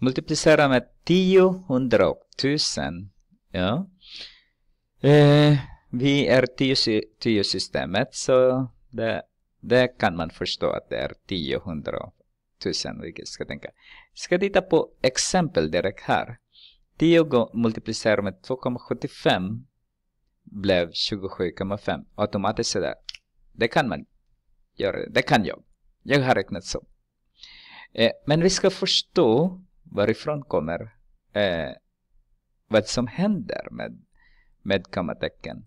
multiplicera med 1000 ja. Eh, vi är 10, systemet så det, det kan man förstå att det är 10 100 000 Vi ska tänka. Ska titta på exempel direkt här. 10 multiplicerar med 2,75 blev 27,5 automatiskt sådär. Det kan man göra, det kan jag. Jag har räknat så. Eh, men vi ska förstå varifrån kommer eh, vad som händer med, med kommatecken.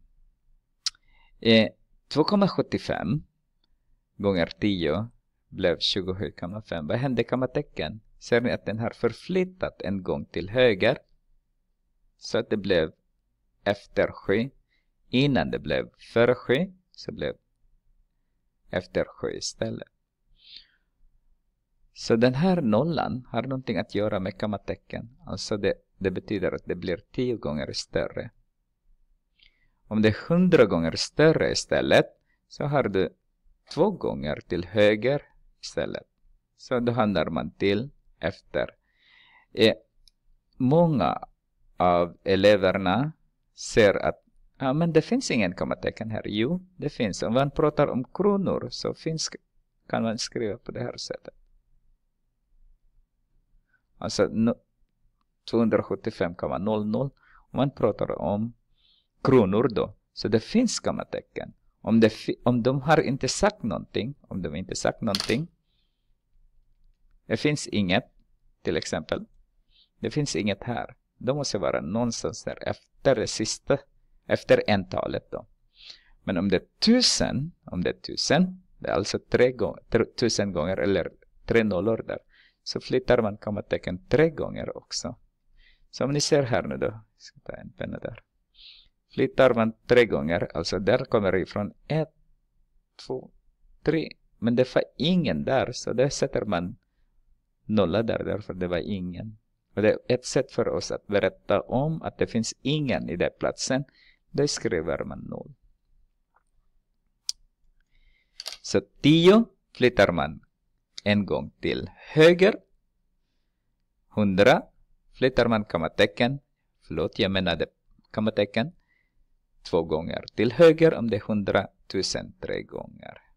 Eh, 2,75 gånger 10 blev 27,5. Vad hände kommatecken? Ser ni att den har förflyttat en gång till höger? Så att det blev efter 7. Innan det blev före 7 så blev efter 7 istället. Så den här nollan har någonting att göra med kommatecken. Alltså det, det betyder att det blir tio gånger större. Om det är hundra gånger större istället så har du två gånger till höger istället. Så då handlar man till efter. Eh, många av eleverna ser att ja, men det finns ingen kommatecken här. Jo, det finns. Om man pratar om kronor så finns, kan man skriva på det här sättet. Alltså 275,00. Om man pratar om kronor då. Så det finns kommatecken. Om, det om de har inte sagt någonting. Om de inte sagt någonting. Det finns inget. Till exempel. Det finns inget här. Det måste vara någonstans där efter det sista. Efter entalet då. Men om det är tusen. Om det är tusen. Det är alltså tre gånger, tusen gånger eller tre nollor där så flyttar man kommatecken tre gånger också. Som ni ser här nu då, ska ta en penna där. Flyttar man tre gånger, alltså där kommer det ifrån ett, två, tre. Men det var ingen där, så där sätter man nolla där, därför det var ingen. Och det är ett sätt för oss att berätta om att det finns ingen i den platsen. Då skriver man noll. Så 10 flyttar man en gång till höger. 100. Flyttar man kommatecken, förlåt jag menade kommatecken, två gånger till höger om det är 100 000 tre gånger.